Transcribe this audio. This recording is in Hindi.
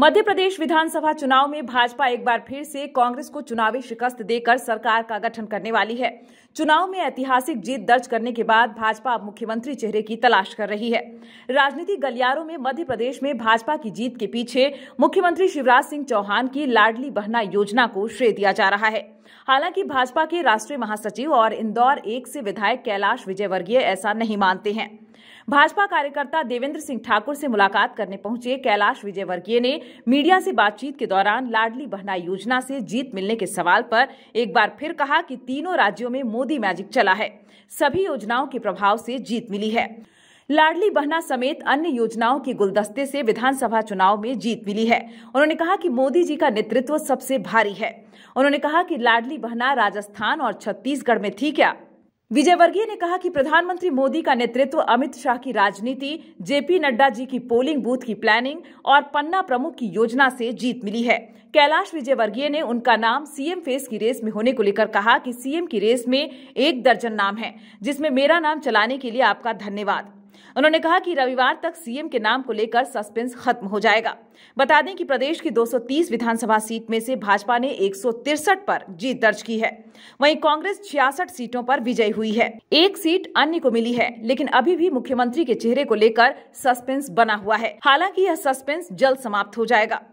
मध्य प्रदेश विधानसभा चुनाव में भाजपा एक बार फिर से कांग्रेस को चुनावी शिकस्त देकर सरकार का गठन करने वाली है चुनाव में ऐतिहासिक जीत दर्ज करने के बाद भाजपा अब मुख्यमंत्री चेहरे की तलाश कर रही है राजनीतिक गलियारों में मध्य प्रदेश में भाजपा की जीत के पीछे मुख्यमंत्री शिवराज सिंह चौहान की लाडली बहना योजना को श्रेय दिया जा रहा है हालांकि भाजपा के राष्ट्रीय महासचिव और इंदौर एक से विधायक कैलाश विजयवर्गीय ऐसा नहीं मानते हैं भाजपा कार्यकर्ता देवेंद्र सिंह ठाकुर से मुलाकात करने पहुंचे कैलाश विजयवर्गीय ने मीडिया से बातचीत के दौरान लाडली बहना योजना से जीत मिलने के सवाल पर एक बार फिर कहा कि तीनों राज्यों में मोदी मैजिक चला है सभी योजनाओं के प्रभाव से जीत मिली है लाडली बहना समेत अन्य योजनाओं के गुलदस्ते से विधानसभा चुनाव में जीत मिली है उन्होंने कहा कि मोदी जी का नेतृत्व सबसे भारी है उन्होंने कहा कि लाडली बहना राजस्थान और छत्तीसगढ़ में थी क्या विजय वर्गीय ने कहा कि प्रधानमंत्री मोदी का नेतृत्व अमित शाह की राजनीति जेपी नड्डा जी की पोलिंग बूथ की प्लानिंग और पन्ना प्रमुख की योजना से जीत मिली है कैलाश विजय वर्गीय ने उनका नाम सीएम फेस की रेस में होने को लेकर कहा कि सीएम की रेस में एक दर्जन नाम है जिसमें मेरा नाम चलाने के लिए आपका धन्यवाद उन्होंने कहा कि रविवार तक सीएम के नाम को लेकर सस्पेंस खत्म हो जाएगा बता दें कि प्रदेश की 230 विधानसभा सीट में से भाजपा ने एक पर जीत दर्ज की है वहीं कांग्रेस छियासठ सीटों पर विजयी हुई है एक सीट अन्य को मिली है लेकिन अभी भी मुख्यमंत्री के चेहरे को लेकर सस्पेंस बना हुआ है हालांकि यह सस्पेंस जल्द समाप्त हो जाएगा